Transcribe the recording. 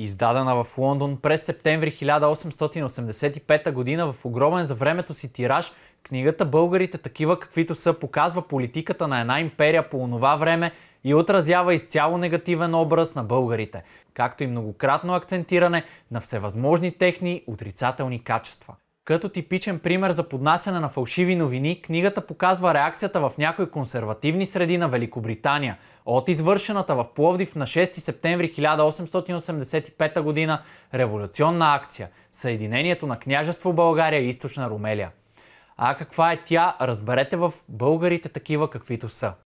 издадена в Лондон през септември 1885 г. в огромен за времето си тираж, книгата Българите такива каквито са показва политиката на една империя по онова време и отразява изцяло негативен образ на българите, както и многократно акцентиране на всевъзможни техни отрицателни качества. Като типичен пример за поднасяне на фалшиви новини, книгата показва реакцията в някои консервативни среди на Великобритания от извършената в Пловдив на 6 септември 1885 г. революционна акция – Съединението на княжество България и Източна Румелия. А каква е тя, разберете в българите такива каквито са.